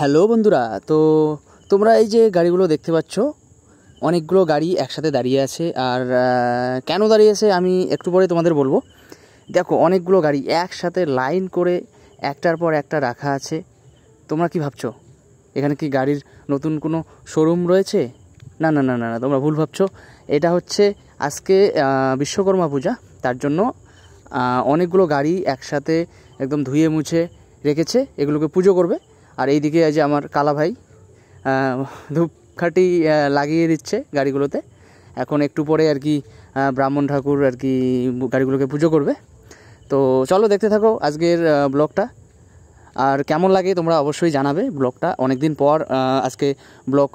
hello বন্ধুরা তো তোমরা এই যে গাড়িগুলো দেখতে পাচ্ছ অনেকগুলো গাড়ি একসাথে দাঁড়িয়ে আছে আর কেন দাঁড়িয়েছে আমি একটু পরে তোমাদের বলবো দেখো অনেকগুলো গাড়ি একসাথে লাইন করে একটার পর একটা রাখা আছে তোমরা কি ভাবছো এখানে কি গাড়ির নতুন কোনো শোরুম রয়েছে না না না না না তোমরা ভুল ভাবছো এটা হচ্ছে আজকে বিশ্বকর্মা পূজা তার জন্য অনেকগুলো গাড়ি একসাথে একদম ধুয়ে মুছে রেখেছে এগুলোকে পুজো করবে আর এইদিকে দিকে যে আমার কালা ভাই ধূপখাটি লাগিয়ে দিচ্ছে গাড়িগুলোতে এখন একটু পরে আর কি ব্রাহ্মণ ঠাকুর আর কি গাড়িগুলোকে পুজো করবে তো চলো দেখতে থাকো আজকের ব্লগটা আর কেমন লাগে তোমরা অবশ্যই জানাবে ব্লগটা অনেক দিন পর আজকে ব্লগ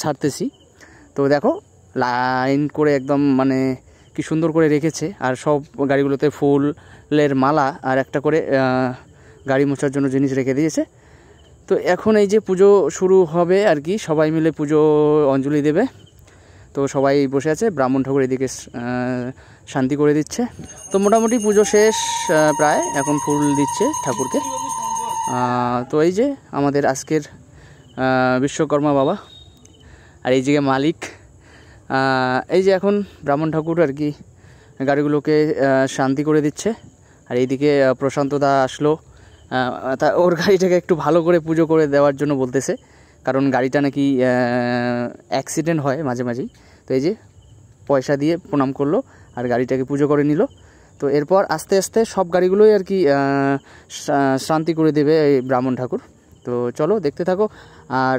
ছাড়তেছি তো দেখো লাইন করে একদম মানে কি সুন্দর করে রেখেছে আর সব গাড়িগুলোতে ফুলের মালা আর একটা করে গাড়ি মোছার জন্য জিনিস রেখে দিয়েছে তো এখন এই যে পুজো শুরু হবে আর কি সবাই মিলে পুজো অঞ্জলি দেবে তো সবাই বসে আছে ব্রাহ্মণ ঠাকুর এদিকে শান্তি করে দিচ্ছে তো মোটামুটি পুজো শেষ প্রায় এখন ফুল দিচ্ছে ঠাকুরকে তো এই যে আমাদের আজকের বিশ্বকর্মা বাবা আর এই যে মালিক এই যে এখন ব্রাহ্মণ ঠাকুর আর কি গাড়িগুলোকে শান্তি করে দিচ্ছে আর এইদিকে প্রশান্তদা আসলো তা ওর গাড়িটাকে একটু ভালো করে পুজো করে দেওয়ার জন্য বলতেছে কারণ গাড়িটা নাকি অ্যাক্সিডেন্ট হয় মাঝে মাঝেই তো এই যে পয়সা দিয়ে প্রণাম করলো আর গাড়িটাকে পুজো করে নিল তো এরপর আস্তে আস্তে সব গাড়িগুলোই আর কি শান্তি করে দেবে এই ব্রাহ্মণ ঠাকুর তো চলো দেখতে থাকো আর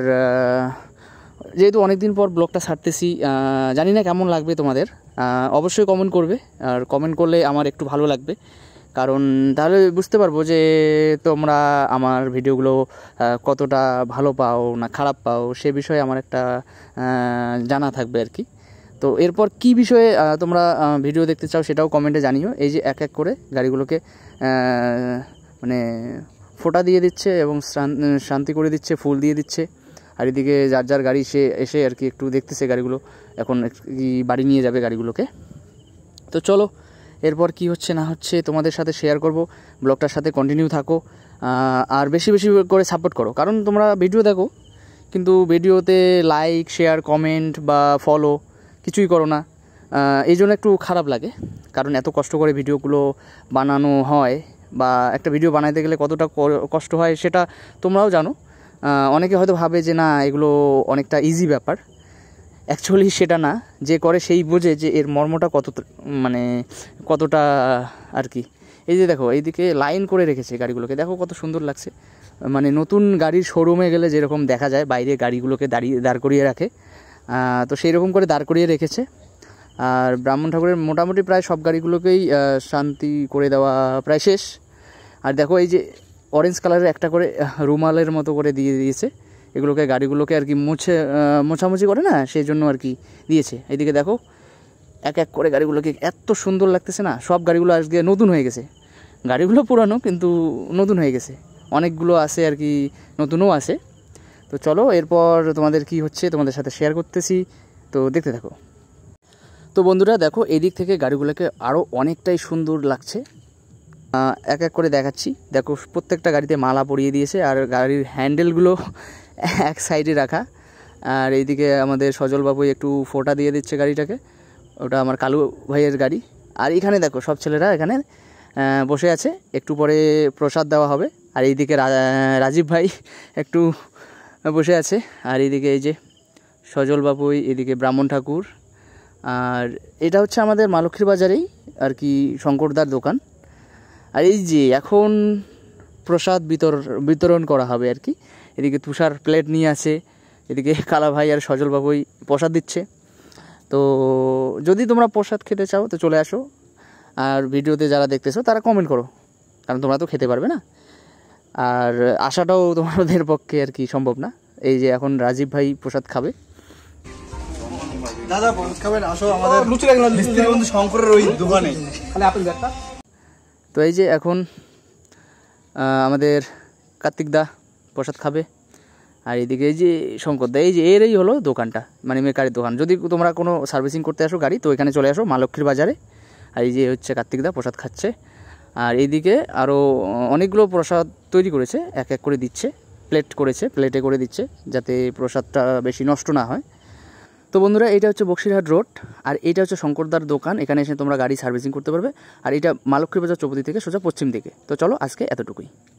যেহেতু অনেকদিন পর ব্লগটা ছাড়তেছি জানি না কেমন লাগবে তোমাদের অবশ্যই কমেন্ট করবে আর কমেন্ট করলে আমার একটু ভালো লাগবে কারণ তাহলে বুঝতে পারবো যে তোমরা আমার ভিডিওগুলো কতটা ভালো পাও না খারাপ পাও সে বিষয়ে আমার একটা জানা থাকবে আর কি তো এরপর কি বিষয়ে তোমরা ভিডিও দেখতে চাও সেটাও কমেন্টে জানিও এই যে এক এক করে গাড়িগুলোকে মানে ফোটা দিয়ে দিচ্ছে এবং শান্তি করে দিচ্ছে ফুল দিয়ে দিচ্ছে আর এদিকে যার যার গাড়ি সে এসে আর কি একটু দেখতেছে গাড়িগুলো এখন কি বাড়ি নিয়ে যাবে গাড়িগুলোকে তো চলো এরপর কি হচ্ছে না হচ্ছে তোমাদের সাথে শেয়ার করব ব্লগটার সাথে কন্টিনিউ থাকো আর বেশি বেশি করে সাপোর্ট করো কারণ তোমরা ভিডিও দেখো কিন্তু ভিডিওতে লাইক শেয়ার কমেন্ট বা ফলো কিছুই করো না এই জন্য একটু খারাপ লাগে কারণ এত কষ্ট করে ভিডিওগুলো বানানো হয় বা একটা ভিডিও বানাইতে গেলে কতটা কষ্ট হয় সেটা তোমরাও জানো অনেকে হয়তো ভাবে যে না এগুলো অনেকটা ইজি ব্যাপার অ্যাকচুয়ালি সেটা না যে করে সেই বোঝে যে এর মর্মটা কত মানে কতটা আর কি এই যে দেখো এইদিকে লাইন করে রেখেছে গাড়িগুলোকে দেখো কত সুন্দর লাগছে মানে নতুন গাড়ির শোরুমে গেলে যেরকম দেখা যায় বাইরে গাড়িগুলোকে দাঁড়িয়ে দাঁড় করিয়ে রাখে তো সেই রকম করে দাঁড় করিয়ে রেখেছে আর ব্রাহ্মণ ঠাকুরের মোটামুটি প্রায় সব গাড়িগুলোকেই শান্তি করে দেওয়া প্রায় শেষ আর দেখো এই যে অরেঞ্জ কালারের একটা করে রুমালের মতো করে দিয়ে দিয়েছে এগুলোকে গাড়িগুলোকে আর কি মুছে মোছামুছি করে না সেই জন্য আর কি দিয়েছে এদিকে দেখো এক এক করে গাড়িগুলোকে এত সুন্দর লাগতেছে না সব গাড়িগুলো আজকে নতুন হয়ে গেছে গাড়িগুলো পুরানো কিন্তু নতুন হয়ে গেছে অনেকগুলো আছে আর কি নতুনও আছে তো চলো এরপর তোমাদের কি হচ্ছে তোমাদের সাথে শেয়ার করতেছি তো দেখতে থাকো তো বন্ধুরা দেখো এদিক থেকে গাড়িগুলোকে আরও অনেকটাই সুন্দর লাগছে এক এক করে দেখাচ্ছি দেখো প্রত্যেকটা গাড়িতে মালা পরিয়ে দিয়েছে আর গাড়ির হ্যান্ডেলগুলো এক সাইডে রাখা আর এইদিকে আমাদের সজলবাবু একটু ফোটা দিয়ে দিচ্ছে গাড়িটাকে ওটা আমার কালু ভাইয়ের গাড়ি আর এখানে দেখো সব ছেলেরা এখানে বসে আছে একটু পরে প্রসাদ দেওয়া হবে আর এইদিকে রাজীব ভাই একটু বসে আছে আর এইদিকে এই যে সজল বাপুই এদিকে ব্রাহ্মণ ঠাকুর আর এটা হচ্ছে আমাদের মালক্ষীর বাজারেই আর কি শঙ্করদার দোকান আর এই যে এখন প্রসাদ বিতরণ বিতরণ করা হবে আর কি এদিকে তুষার প্লেট নিয়ে আছে এদিকে কালা ভাই আর সজল বাবুই প্রসাদ দিচ্ছে তো যদি তোমরা প্রসাদ খেতে চাও তো চলে আসো আর ভিডিওতে যারা দেখতেছো তারা কমেন্ট করো কারণ তোমরা তো খেতে পারবে না আর আসাটাও তোমাদের পক্ষে আর কি সম্ভব না এই যে এখন রাজীব ভাই প্রসাদ খাবে তো এই যে এখন আমাদের কার্তিক দা প্রসাদ খাবে আর এদিকে এই যে শঙ্কর দা এই যে এরই হলো দোকানটা মানে মেকারের দোকান যদি তোমরা কোনো সার্ভিসিং করতে আসো গাড়ি তো এখানে চলে আসো মা লক্ষ্মীর বাজারে আর এই যে হচ্ছে কার্তিক দা প্রসাদ খাচ্ছে আর এইদিকে আরও অনেকগুলো প্রসাদ তৈরি করেছে এক এক করে দিচ্ছে প্লেট করেছে প্লেটে করে দিচ্ছে যাতে প্রসাদটা বেশি নষ্ট না হয় তো বন্ধুরা এটা হচ্ছে বক্সিরহাট রোড আর এটা হচ্ছে শঙ্করদার দোকান এখানে এসে তোমরা গাড়ি সার্ভিসিং করতে পারবে আর এটা মালক্ষী বাজার চৌপতি থেকে সোজা পশ্চিম দিকে তো চলো আজকে এতটুকুই